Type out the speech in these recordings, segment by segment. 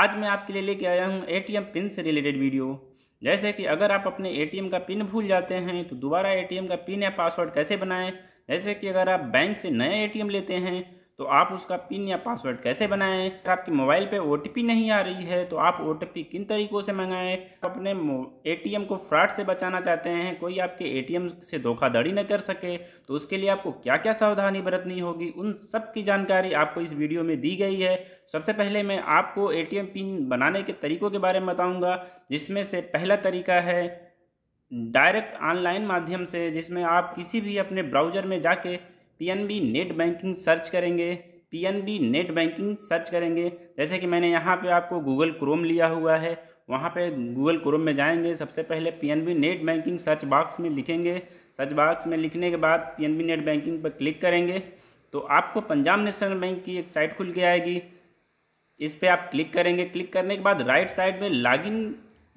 आज मैं आपके लिए लेके आया हूँ एटीएम पिन से रिलेटेड वीडियो जैसे कि अगर आप अपने एटीएम का पिन भूल जाते हैं तो दोबारा एटीएम का पिन या पासवर्ड कैसे बनाएं जैसे कि अगर आप बैंक से नया एटीएम लेते हैं तो आप उसका पिन या पासवर्ड कैसे बनाएं अगर आपके मोबाइल पे ओ नहीं आ रही है तो आप ओ किन तरीकों से मंगाएं अपने ए को फ्रॉड से बचाना चाहते हैं कोई आपके ए से धोखाधड़ी न कर सके तो उसके लिए आपको क्या क्या सावधानी बरतनी होगी उन सब की जानकारी आपको इस वीडियो में दी गई है सबसे पहले मैं आपको ए पिन बनाने के तरीकों के बारे में बताऊँगा जिसमें से पहला तरीका है डायरेक्ट ऑनलाइन माध्यम से जिसमें आप किसी भी अपने ब्राउज़र में जाके पीएनबी नेट बैंकिंग सर्च करेंगे पीएनबी नेट बैंकिंग सर्च करेंगे जैसे कि मैंने यहाँ पे आपको गूगल क्रोम लिया हुआ है वहाँ पे गूगल क्रोम में जाएंगे सबसे पहले PNB net banking search box में लिखेंगे सर्च बॉक्स में लिखने के बाद पीएनबी नेट बैंकिंग पर क्लिक करेंगे तो आपको पंजाब नेशनल बैंक की एक साइट खुल के आएगी इस पर आप क्लिक करेंगे क्लिक करने के बाद राइट साइड में लॉगिन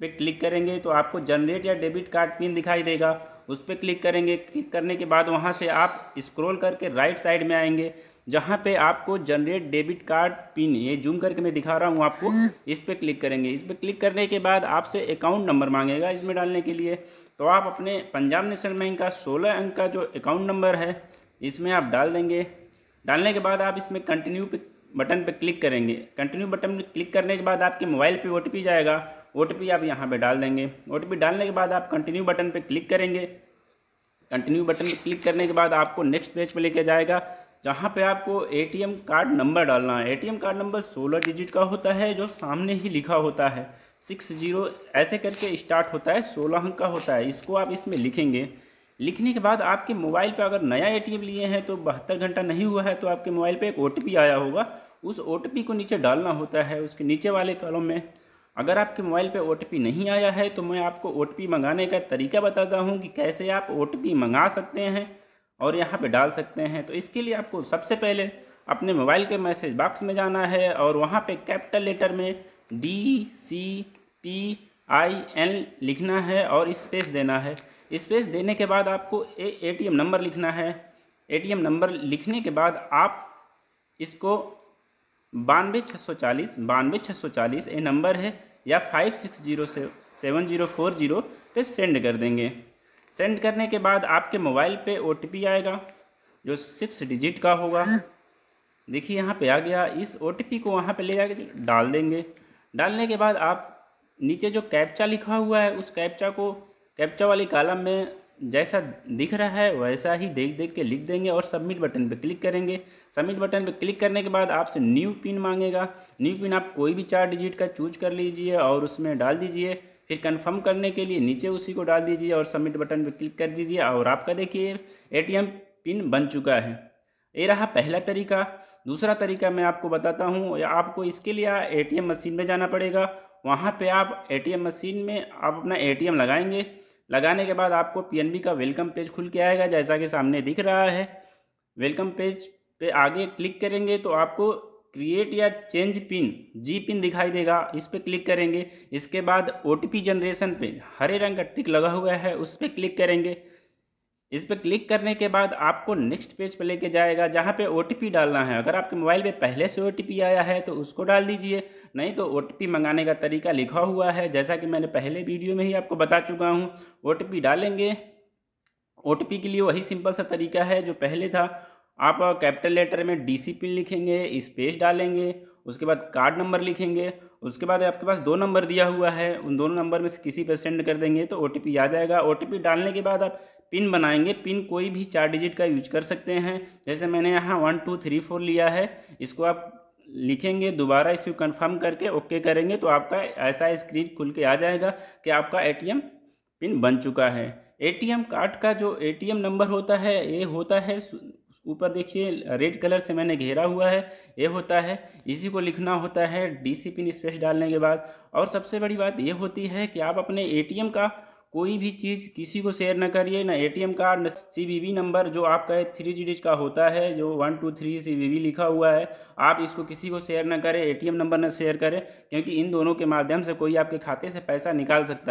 पे क्लिक करेंगे तो आपको जनरेट या डेबिट कार्ड पिन दिखाई देगा उस पर क्लिक करेंगे क्लिक करने के बाद वहाँ से आप स्क्रोल करके राइट साइड में आएंगे जहाँ पे आपको जनरेट डेबिट कार्ड पिन ये जूम करके मैं दिखा रहा हूँ आपको हाँ। इस पर क्लिक करेंगे इस पर क्लिक करने के बाद आपसे अकाउंट नंबर मांगेगा इसमें डालने के लिए तो आप अपने पंजाब नेशनल बैंक का सोलह अंक का जो अकाउंट नंबर है इसमें आप डाल देंगे डालने के बाद आप इसमें कंटिन्यू पे बटन पर क्लिक करेंगे कंटिन्यू बटन पर क्लिक करने के बाद आपके मोबाइल पर ओ जाएगा ओ आप यहाँ पर डाल देंगे ओ डालने के बाद आप कंटिन्यू बटन पर क्लिक करेंगे कंटिन्यू बटन पर क्लिक करने के बाद आपको नेक्स्ट पेज पर लेके जाएगा जहाँ पे आपको एटीएम कार्ड नंबर डालना है एटीएम कार्ड नंबर सोलह डिजिट का होता है जो सामने ही लिखा होता है सिक्स जीरो ऐसे करके स्टार्ट होता है सोलह अंक का होता है इसको आप इसमें लिखेंगे लिखने के बाद आपके मोबाइल पर अगर नया ए लिए हैं तो बहत्तर घंटा नहीं हुआ है तो आपके मोबाइल पर एक ओ आया होगा उस ओ को नीचे डालना होता है उसके नीचे वाले कॉलम में अगर आपके मोबाइल पे ओ नहीं आया है तो मैं आपको ओ मंगाने का तरीका बताता हूँ कि कैसे आप ओ मंगा सकते हैं और यहाँ पे डाल सकते हैं तो इसके लिए आपको सबसे पहले अपने मोबाइल के मैसेज बॉक्स में जाना है और वहाँ पे कैपिटल लेटर में D C P I N लिखना है और स्पेस देना है स्पेस देने के बाद आपको ए टी नंबर लिखना है ए नंबर लिखने के बाद आप इसको बानवे छः सौ चालीस बानवे छः सौ चालीस ये नंबर है या five six zero seven zero four zero पे सेंड कर देंगे सेंड करने के बाद आपके मोबाइल पे ओ आएगा जो सिक्स डिजिट का होगा हाँ। देखिए यहाँ पे आ गया इस ओ को वहाँ पे ले जाके डाल देंगे डालने के बाद आप नीचे जो कैप्चा लिखा हुआ है उस कैप्चा को कैप्चा वाली कालम में जैसा दिख रहा है वैसा ही देख देख के लिख देंगे और सबमिट बटन पर क्लिक करेंगे सबमिट बटन पर क्लिक करने के बाद आपसे न्यू पिन मांगेगा न्यू पिन आप कोई भी चार डिजिट का चूज कर लीजिए और उसमें डाल दीजिए फिर कंफर्म करने के लिए नीचे उसी को डाल दीजिए और सबमिट बटन पर क्लिक कर दीजिए और आपका देखिए एटीएम पिन बन चुका है ये रहा पहला तरीका दूसरा तरीका मैं आपको बताता हूँ आपको इसके लिए एटीएम मशीन में जाना पड़ेगा वहाँ पे आप एटीएम मशीन में आप अपना एटीएम लगाएंगे लगाने के बाद आपको पी का वेलकम पेज खुल के आएगा जैसा कि सामने दिख रहा है वेलकम पेज पे आगे क्लिक करेंगे तो आपको क्रिएट या चेंज पिन जी पिन दिखाई देगा इस पर क्लिक करेंगे इसके बाद ओ टी जनरेशन पे हरे रंग का टिक लगा हुआ है उस पर क्लिक करेंगे इस पर क्लिक करने के बाद आपको नेक्स्ट पेज पर लेके जाएगा जहाँ पे ओ डालना है अगर आपके मोबाइल पे पहले से ओ आया है तो उसको डाल दीजिए नहीं तो ओ मंगाने का तरीका लिखा हुआ है जैसा कि मैंने पहले वीडियो में ही आपको बता चुका हूँ ओ डालेंगे ओ के लिए वही सिंपल सा तरीका है जो पहले था आप कैपिटल लेटर में डी सी लिखेंगे स्पेस डालेंगे उसके बाद कार्ड नंबर लिखेंगे उसके बाद आपके पास दो नंबर दिया हुआ है उन दोनों नंबर में से किसी पर सेंड कर देंगे तो ओ आ जाएगा ओ डालने के बाद आप पिन बनाएंगे पिन कोई भी चार डिजिट का यूज कर सकते हैं जैसे मैंने यहाँ वन टू थ्री फोर लिया है इसको आप लिखेंगे दोबारा इसको कंफर्म करके ओके करेंगे तो आपका ऐसा स्क्रीन खुल के आ जाएगा कि आपका एटीएम पिन बन चुका है एटीएम कार्ड का जो एटीएम नंबर होता है ये होता है ऊपर देखिए रेड कलर से मैंने घेरा हुआ है ये होता है इसी को लिखना होता है डी सी पिन स्पेस डालने के बाद और सबसे बड़ी बात ये होती है कि आप अपने एटीएम का कोई भी चीज़ किसी को शेयर ना करिए ना एटीएम कार्ड ना सी नंबर जो आपका थ्री डिजिट का होता है जो वन टू थ्री सी लिखा हुआ है आप इसको किसी को शेयर ना करें एटीएम नंबर ना शेयर करें क्योंकि इन दोनों के माध्यम से कोई आपके खाते से पैसा निकाल सकता है